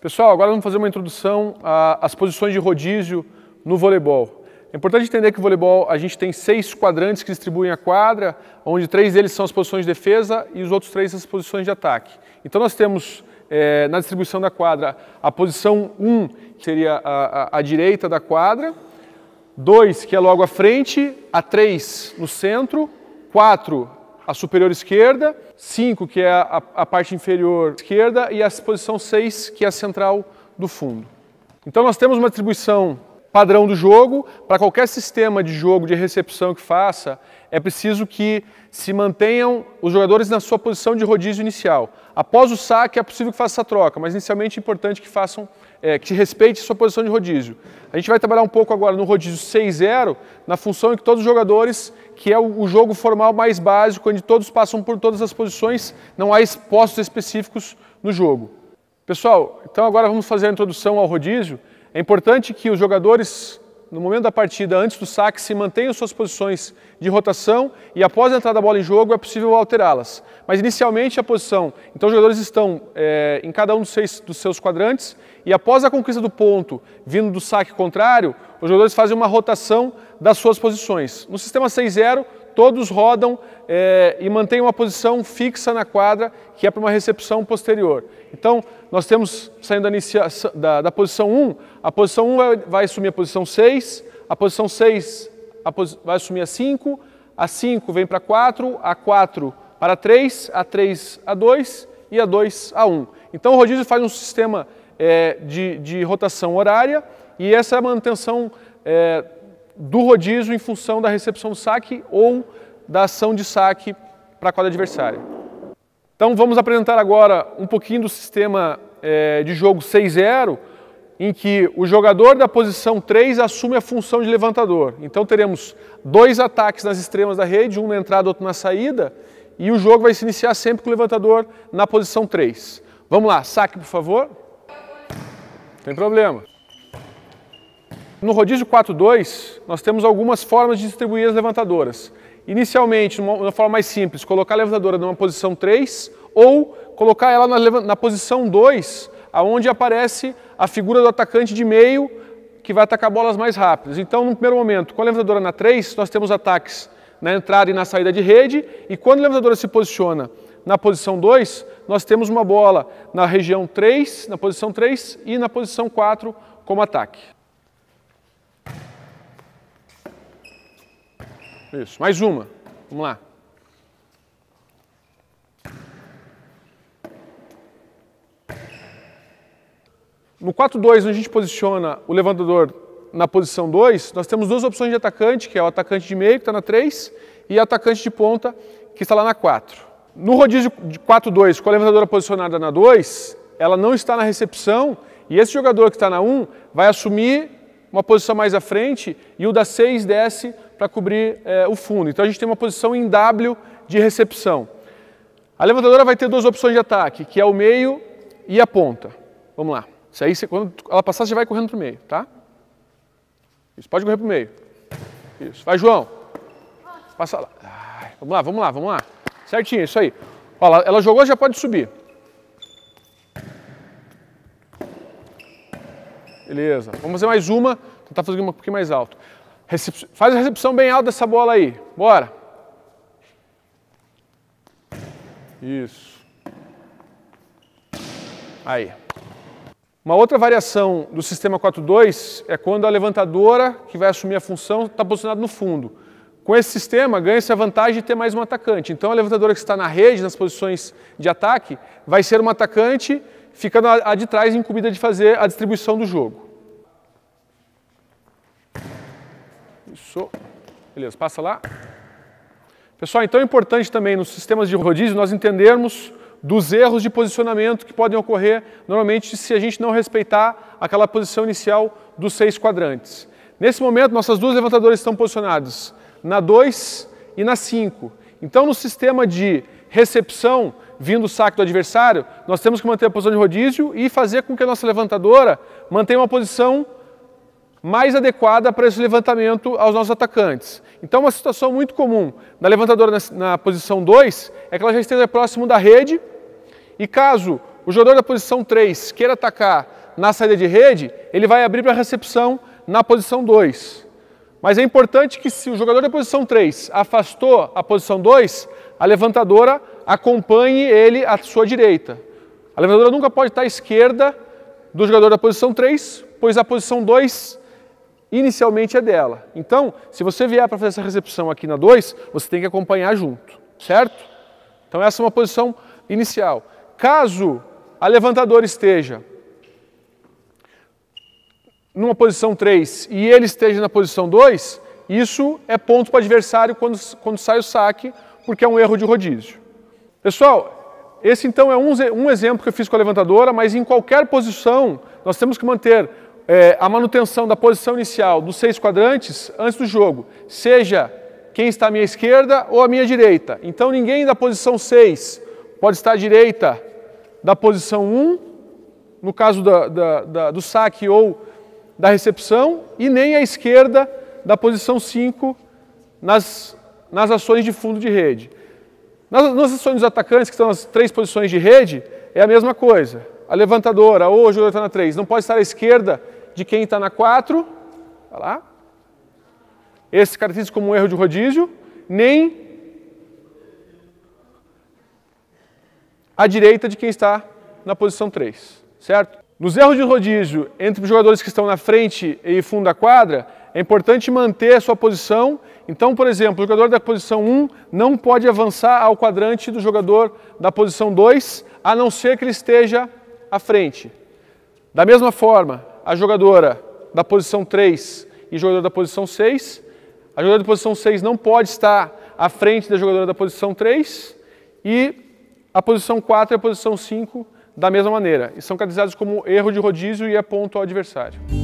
Pessoal, agora vamos fazer uma introdução às posições de rodízio no voleibol. É importante entender que o voleibol a gente tem seis quadrantes que distribuem a quadra, onde três deles são as posições de defesa e os outros três as posições de ataque. Então nós temos é, na distribuição da quadra a posição 1, um, que seria a, a, a direita da quadra, 2, que é logo à frente, a 3 no centro, 4 a superior esquerda, 5, que é a, a parte inferior esquerda, e a posição 6, que é a central do fundo. Então nós temos uma distribuição padrão do jogo. Para qualquer sistema de jogo de recepção que faça, é preciso que se mantenham os jogadores na sua posição de rodízio inicial. Após o saque, é possível que faça essa troca, mas inicialmente é importante que façam, é, que respeite sua posição de rodízio. A gente vai trabalhar um pouco agora no rodízio 6-0, na função em que todos os jogadores que é o jogo formal mais básico, onde todos passam por todas as posições, não há postos específicos no jogo. Pessoal, então agora vamos fazer a introdução ao rodízio. É importante que os jogadores no momento da partida, antes do saque, se mantenham suas posições de rotação e após a entrada da bola em jogo é possível alterá-las. Mas inicialmente a posição, então os jogadores estão é, em cada um dos, seis, dos seus quadrantes e após a conquista do ponto, vindo do saque contrário, os jogadores fazem uma rotação das suas posições. No sistema 6-0, Todos rodam é, e mantêm uma posição fixa na quadra, que é para uma recepção posterior. Então, nós temos, saindo da, inicia, da, da posição 1, a posição 1 vai, vai, assumir a posição 6, a posição 6 a vai assumir a 5, a 5 vem para 4, a 4 para 3, a 3 a 2 e a 2 a 1. Então, o rodízio faz um sistema é, de, de rotação horária e essa é a manutenção é, do rodízio em função da recepção do saque ou da ação de saque para a quadra adversária. Então vamos apresentar agora um pouquinho do sistema é, de jogo 6-0, em que o jogador da posição 3 assume a função de levantador. Então teremos dois ataques nas extremas da rede, um na entrada, outro na saída, e o jogo vai se iniciar sempre com o levantador na posição 3. Vamos lá, saque por favor. Tem problema. No rodízio 4-2, nós temos algumas formas de distribuir as levantadoras. Inicialmente, na forma mais simples, colocar a levantadora numa posição 3 ou colocar ela na, na posição 2, aonde aparece a figura do atacante de meio que vai atacar bolas mais rápidas. Então, no primeiro momento, com a levantadora na 3, nós temos ataques na entrada e na saída de rede, e quando a levantadora se posiciona na posição 2, nós temos uma bola na região 3, na posição 3 e na posição 4 como ataque. Isso, mais uma. Vamos lá. No 4-2, onde a gente posiciona o levantador na posição 2, nós temos duas opções de atacante, que é o atacante de meio, que está na 3, e o atacante de ponta, que está lá na 4. No rodízio de 4-2, com a levantadora posicionada na 2, ela não está na recepção, e esse jogador que está na 1 vai assumir uma posição mais à frente e o da 6 desce para cobrir é, o fundo. Então a gente tem uma posição em W de recepção. A levantadora vai ter duas opções de ataque, que é o meio e a ponta. Vamos lá. Isso aí, quando ela passar, você vai correndo para o meio, tá? Isso, pode correr para o meio. Isso. Vai, João. Passa lá. Ai, vamos lá, vamos lá, vamos lá. Certinho, isso aí. Ó, ela, ela jogou, já pode subir. Beleza. Vamos fazer mais uma, tentar fazer uma um pouquinho mais alto. Recep faz a recepção bem alta dessa bola aí. Bora. Isso. Aí. Uma outra variação do sistema 4-2 é quando a levantadora, que vai assumir a função, está posicionada no fundo. Com esse sistema, ganha-se a vantagem de ter mais um atacante. Então, a levantadora que está na rede, nas posições de ataque, vai ser um atacante ficando a, de trás incumbida de fazer a distribuição do jogo. Isso. Beleza, passa lá. Pessoal, então é importante também nos sistemas de rodízio nós entendermos dos erros de posicionamento que podem ocorrer normalmente se a gente não respeitar aquela posição inicial dos seis quadrantes. Nesse momento, nossas duas levantadoras estão posicionadas na 2 e na 5. Então, no sistema de recepção, vindo o saque do adversário, nós temos que manter a posição de rodízio e fazer com que a nossa levantadora mantenha uma posição mais adequada para esse levantamento aos nossos atacantes. Então, uma situação muito comum da levantadora na, na posição 2 é que ela já esteja próximo da rede e caso o jogador da posição 3 queira atacar na saída de rede, ele vai abrir para a recepção na posição 2. Mas é importante que se o jogador da posição 3 afastou a posição 2, a levantadora acompanhe ele à sua direita. A levantadora nunca pode estar à esquerda do jogador da posição 3, pois a posição 2 inicialmente é dela. Então, se você vier para fazer essa recepção aqui na 2, você tem que acompanhar junto, certo? Então essa é uma posição inicial. Caso a levantadora esteja numa posição 3 e ele esteja na posição 2, isso é ponto para o adversário quando, quando sai o saque, porque é um erro de rodízio. Pessoal, esse então é um, um exemplo que eu fiz com a levantadora, mas em qualquer posição nós temos que manter é, a manutenção da posição inicial dos seis quadrantes antes do jogo, seja quem está à minha esquerda ou à minha direita. Então ninguém da posição 6 pode estar à direita da posição 1, no caso da, da, da, do saque ou da recepção, e nem à esquerda da posição 5 nas, nas ações de fundo de rede. Nas, nas dos atacantes, que são as três posições de rede, é a mesma coisa. A levantadora ou o jogador está na 3 não pode estar à esquerda de quem está na 4. Olha tá lá. Esse caracteriza como um erro de rodízio, nem à direita de quem está na posição 3, certo? Nos erros de rodízio entre os jogadores que estão na frente e fundo da quadra, é importante manter a sua posição. Então, por exemplo, o jogador da posição 1 não pode avançar ao quadrante do jogador da posição 2, a não ser que ele esteja à frente. Da mesma forma, a jogadora da posição 3 e jogador da posição 6, a jogadora da posição 6 não pode estar à frente da jogadora da posição 3 e a posição 4 e a posição 5 da mesma maneira. E são caracterizados como erro de rodízio e é ponto ao adversário.